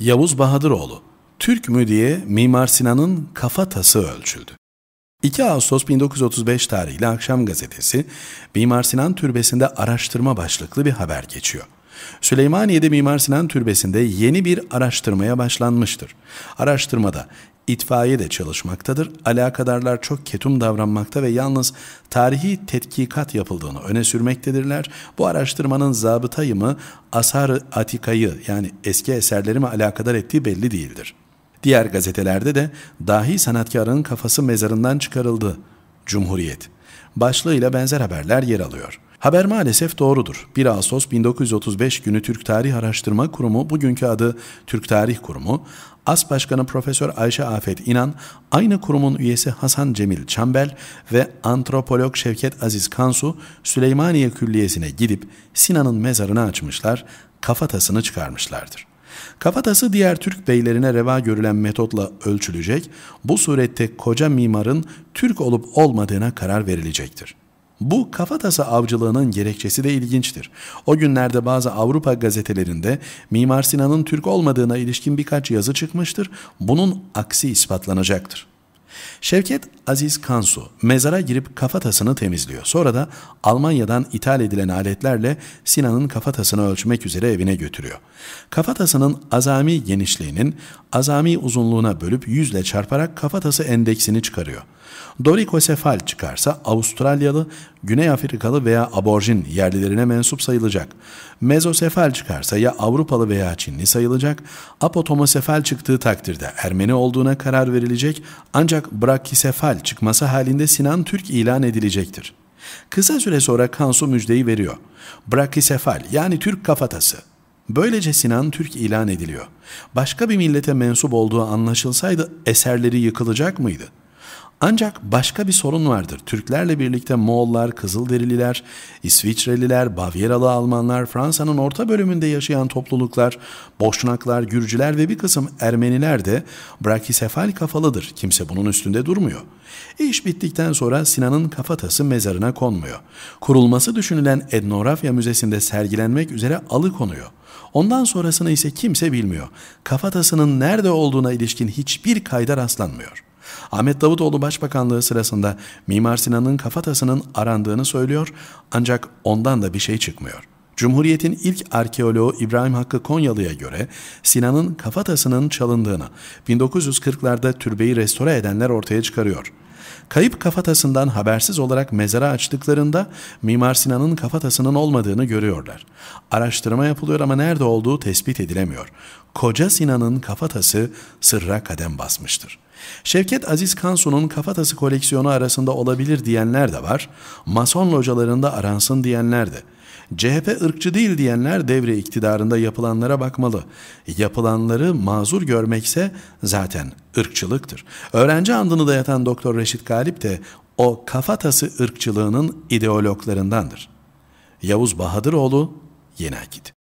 Yavuz Bahadıroğlu, Türk mü diye Mimar Sinan'ın kafa kafatası ölçüldü. 2 Ağustos 1935 tarihli Akşam Gazetesi, Mimar Sinan Türbesi'nde araştırma başlıklı bir haber geçiyor. Süleymaniye'de Mimar Sinan Türbesi'nde yeni bir araştırmaya başlanmıştır. Araştırmada itfaiye de çalışmaktadır. Alakadarlar çok ketum davranmakta ve yalnız tarihi tetkikat yapıldığını öne sürmektedirler. Bu araştırmanın zabıtayı mı, asar atikayı yani eski eserleri mi alakadar ettiği belli değildir. Diğer gazetelerde de dahi sanatkarın kafası mezarından çıkarıldı. Cumhuriyet. Başlığıyla benzer haberler yer alıyor. Haber maalesef doğrudur. 1 Ağustos 1935 günü Türk Tarih Araştırma Kurumu, bugünkü adı Türk Tarih Kurumu, As Başkanı Profesör Ayşe Afet İnan, aynı kurumun üyesi Hasan Cemil Çambel ve antropolog Şevket Aziz Kansu Süleymaniye Külliyesi'ne gidip Sinan'ın mezarını açmışlar, kafatasını çıkarmışlardır.'' Kafatası diğer Türk beylerine reva görülen metotla ölçülecek, bu surette koca mimarın Türk olup olmadığına karar verilecektir. Bu kafatası avcılığının gerekçesi de ilginçtir. O günlerde bazı Avrupa gazetelerinde Mimar Sinan'ın Türk olmadığına ilişkin birkaç yazı çıkmıştır. Bunun aksi ispatlanacaktır. Şevket Aziz Kansu mezara girip kafatasını temizliyor. Sonra da Almanya'dan ithal edilen aletlerle Sinan'ın kafatasını ölçmek üzere evine götürüyor. Kafatasının azami genişliğinin azami uzunluğuna bölüp yüzle çarparak kafatası endeksini çıkarıyor. Dorikosefal çıkarsa Avustralyalı, Güney Afrikalı veya aborjin yerlilerine mensup sayılacak. Mezosefal çıkarsa ya Avrupalı veya Çinli sayılacak. Apotomosefal çıktığı takdirde Ermeni olduğuna karar verilecek ancak brakisefal çıkması halinde Sinan Türk ilan edilecektir. Kısa süre sonra Kansu müjdeyi veriyor. Brakisefal yani Türk kafatası. Böylece Sinan Türk ilan ediliyor. Başka bir millete mensup olduğu anlaşılsaydı eserleri yıkılacak mıydı?'' Ancak başka bir sorun vardır. Türklerle birlikte Moğollar, Kızılderililer, İsviçreliler, Bavyeralı Almanlar, Fransa'nın orta bölümünde yaşayan topluluklar, Boşnaklar, Gürcüler ve bir kısım Ermeniler de brakisefal kafalıdır. Kimse bunun üstünde durmuyor. İş bittikten sonra Sinan'ın kafatası mezarına konmuyor. Kurulması düşünülen Etnografya Müzesi'nde sergilenmek üzere alıkonuyor. Ondan sonrasını ise kimse bilmiyor. Kafatasının nerede olduğuna ilişkin hiçbir kayda rastlanmıyor. Ahmet Davutoğlu Başbakanlığı sırasında Mimar Sinan'ın kafatasının arandığını söylüyor ancak ondan da bir şey çıkmıyor. Cumhuriyet'in ilk arkeoloğu İbrahim Hakkı Konyalı'ya göre Sinan'ın kafatasının çalındığını 1940'larda türbeyi restore edenler ortaya çıkarıyor. Kayıp kafatasından habersiz olarak mezara açtıklarında Mimar Sinan'ın kafatasının olmadığını görüyorlar. Araştırma yapılıyor ama nerede olduğu tespit edilemiyor. Koca Sinan'ın kafatası sırra kadem basmıştır. Şevket Aziz Kansu'nun kafatası koleksiyonu arasında olabilir diyenler de var, mason localarında aransın diyenler de. CHP ırkçı değil diyenler devre iktidarında yapılanlara bakmalı. Yapılanları mazur görmekse zaten ırkçılıktır. Öğrenci andını dayatan Doktor Reşit Galip de o kafatası ırkçılığının ideologlarındandır. Yavuz Bahadıroğlu Yeni Akit